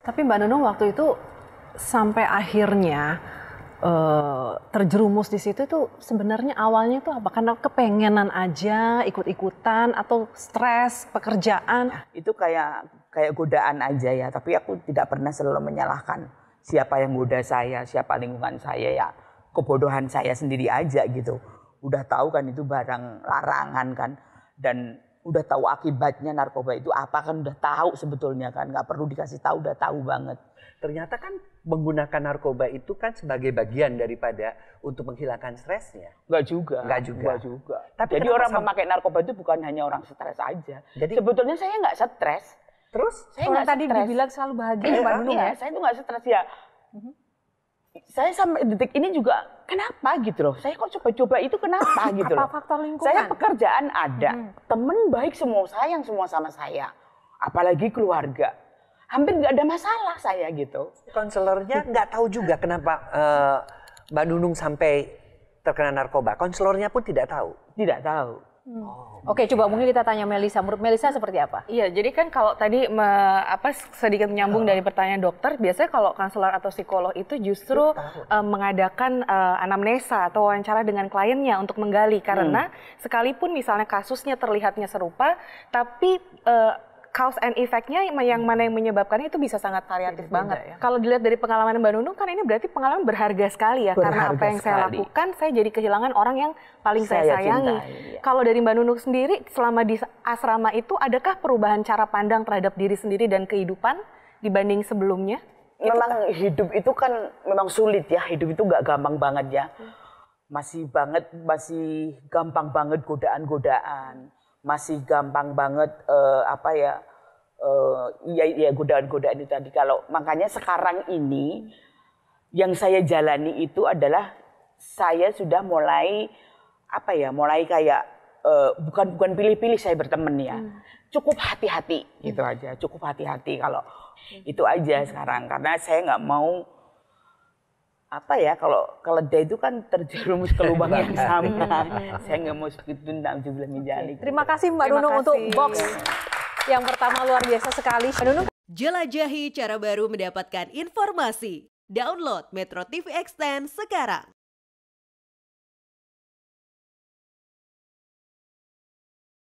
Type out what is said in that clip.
Tapi Mbak Nunung waktu itu sampai akhirnya uh, terjerumus di situ itu sebenarnya awalnya itu apa? Karena kepengenan aja, ikut-ikutan atau stres pekerjaan? Itu kayak kayak godaan aja ya. Tapi aku tidak pernah selalu menyalahkan siapa yang goda saya, siapa lingkungan saya ya. Kebodohan saya sendiri aja gitu. Udah tahu kan itu barang larangan kan dan udah tahu akibatnya narkoba itu apa kan udah tahu sebetulnya kan nggak perlu dikasih tahu udah tahu banget ternyata kan menggunakan narkoba itu kan sebagai bagian daripada untuk menghilangkan stresnya. nggak juga. nggak juga. gak juga. Tapi Jadi orang sama... memakai narkoba itu bukan hanya orang stres aja. Jadi sebetulnya saya nggak stres. Terus? Saya nggak tadi dibilang selalu bahagia. Iya, Pak Iya, ya? saya itu nggak stres ya. Mhm saya sampai detik ini juga kenapa gitu loh. Saya kok coba-coba itu kenapa gitu loh. Apa faktor lingkungan? Saya pekerjaan ada, hmm. temen baik semua sayang semua sama saya. Apalagi keluarga. Hampir nggak ada masalah saya gitu. Konselornya nggak tahu juga kenapa uh, Mbak Nunung sampai terkena narkoba. Konselornya pun tidak tahu. Tidak tahu. Hmm. Oh, Oke, coba ya. mungkin kita tanya Melisa. Menurut Melisa seperti apa? Iya, jadi kan kalau tadi me, apa sedikit menyambung oh. dari pertanyaan dokter, biasanya kalau konselor atau psikolog itu justru uh, mengadakan uh, anamnesa atau wawancara dengan kliennya untuk menggali karena hmm. sekalipun misalnya kasusnya terlihatnya serupa, tapi uh, cause and effect-nya yang mana yang menyebabkannya itu bisa sangat variatif banget. Ya. Kalau dilihat dari pengalaman Mbak Nunung kan ini berarti pengalaman berharga sekali ya berharga karena apa yang sekali. saya lakukan saya jadi kehilangan orang yang paling saya, saya sayangi. Cintai, ya. Kalau dari Mbak Nunung sendiri selama di asrama itu adakah perubahan cara pandang terhadap diri sendiri dan kehidupan dibanding sebelumnya? Memang itu hidup itu kan memang sulit ya, hidup itu nggak gampang banget ya. Hmm. Masih banget masih gampang banget godaan-godaan masih gampang banget uh, apa ya uh, ya ya godaan-godaan itu tadi kalau makanya sekarang ini yang saya jalani itu adalah saya sudah mulai apa ya mulai kayak uh, bukan bukan pilih-pilih saya berteman ya hmm. cukup hati-hati gitu aja cukup hati-hati kalau hmm. itu aja hmm. sekarang karena saya nggak mau apa ya kalau keledai itu kan terjerumus ke lubang yang iya. sama. Iya. Saya nggak mau sebut dendam jumlahnya jadi. Terima kasih Mbak Nunung untuk box yang pertama luar biasa sekali. Mbak Nunung. Jelajahi cara baru mendapatkan informasi. Download Metro TV Extend sekarang.